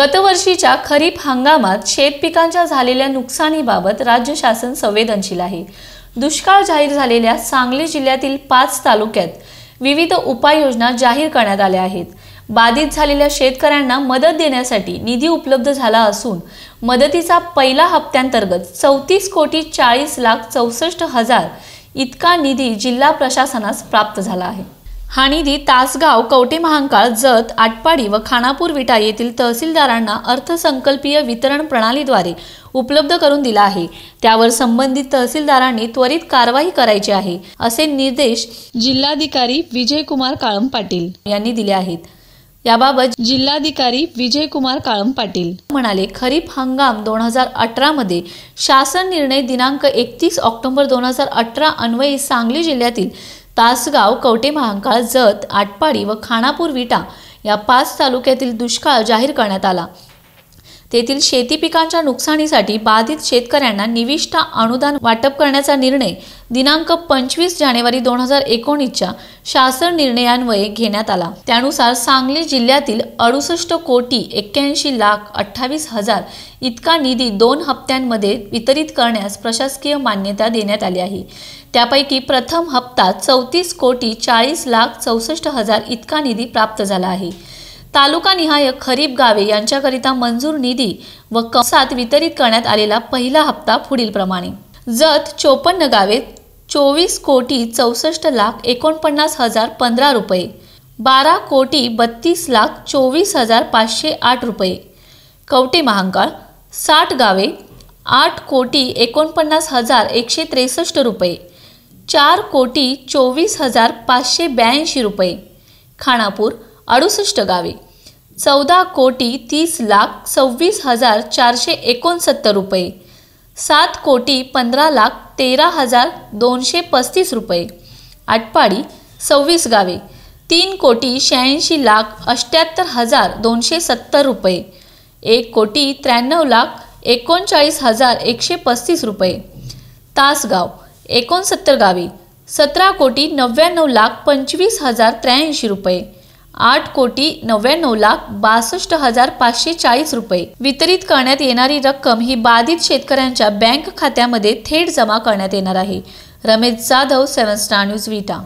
गतवर्षीच्या खरीप हंगामात शेतपिकांच्या झालेल्या नुकसानीबाबत राज्य शासन संवेदनशील आहे दुष्काळ जाहीर झालेल्या सांगली जिल्ह्यातील पाच तालुक्यात विविध उपाययोजना जाहीर करण्यात आल्या आहेत बाधित झालेल्या शेतकऱ्यांना मदत देण्यासाठी निधी उपलब्ध झाला असून मदतीचा पहिला हप्त्यांतर्गत चौतीस कोटी चाळीस लाख चौसष्ट हजार इतका निधी जिल्हा प्रशासनास प्राप्त झाला आहे हा निधी तासगाव कवटे महांकाळ जत आटपाडी व खानापूर विटा येथील तहसीलदारांना अर्थसंकल्पीय वितरण प्रणालीद्वारे उपलब्ध करून दिला आहे त्यावर संबंधित तहसीलदारांनी त्वरित कारवाई करायची आहे असे निर्देश जिल्हाधिकारी विजयकुमार काळम पाटील यांनी दिले आहेत याबाबत जिल्हाधिकारी विजयकुमार काळम पाटील म्हणाले खरीप हंगाम दोन हजार अठरा मध्ये शासन निर्णय दिनांक एकतीस ऑक्टोबर दोन हजार अठरा अन्वये सांगली जिल्ह्यातील तासगाव कवटे महांकाळ जत आटपाडी व खानापूर विटा या पाच तालुक्यातील दुष्काळ जाहीर करण्यात आला तेथील शेती पिकांच्या नुकसानीसाठी बाधित शेतकऱ्यांना निविष्ठा अनुदान वाटप करण्याचा निर्णय दिनांक पंचवीस जानेवारी दोन हजार एकोणीसच्या शासन निर्णयान्वये घेण्यात आला त्यानुसार सांगली जिल्ह्यातील अडुसष्ट कोटी एक्क्याऐंशी लाख अठ्ठावीस हजार इतका निधी दोन हप्त्यांमध्ये वितरित करण्यास प्रशासकीय मान्यता देण्यात आली आहे त्यापैकी प्रथम हप्ता चौतीस कोटी चाळीस लाख चौसष्ट हजार इतका निधी प्राप्त झाला आहे तालुका निहाय खरीप गावे यांच्याकरिता मंजूर निधी व कसात वितरित करण्यात आलेला पहिला हप्ता पुढीलप्रमाणे जत चोपन्न गावे चोवीस कोटी चौसष्ट लाख एकोणपन्नास हजार पंधरा रुपये बारा कोटी बत्तीस लाख चोवीस हजार पाचशे आठ रुपये कवटे महांकाळ साठ गावे आठ कोटी एकोणपन्नास हजार एकशे त्रेसष्ट रुपये चार कोटी चोवीस हजार पाचशे ब्याऐंशी रुपये खाणापूर अडुसष्ट गावे चौदा कोटी तीस लाख सव्वीस हजार चारशे एकोणसत्तर रुपये सात कोटी पंधरा लाख तेरा हजार दोनशे पस्तीस रुपये आटपाडी सव्वीस गावे तीन कोटी शहाऐंशी लाख अष्ट्याहत्तर हजार दोनशे सत्तर रुपये एक कोटी त्र्याण्णव लाख एकोणचाळीस हजार एकशे पस्तीस रुपये तासगाव एकोणसत्तर गावी सतरा कोटी नव्याण्णव लाख पंचवीस हजार त्र्याऐंशी रुपये आठ कोटी नव्याण्णव लाख बासष्ट हजार पाचशे चाळीस रुपये वितरित करण्यात येणारी रक्कम ही बाधित शेतकऱ्यांच्या बँक खात्यामध्ये थेट जमा करण्यात येणार आहे Ramesh Jadhav seven star news विटा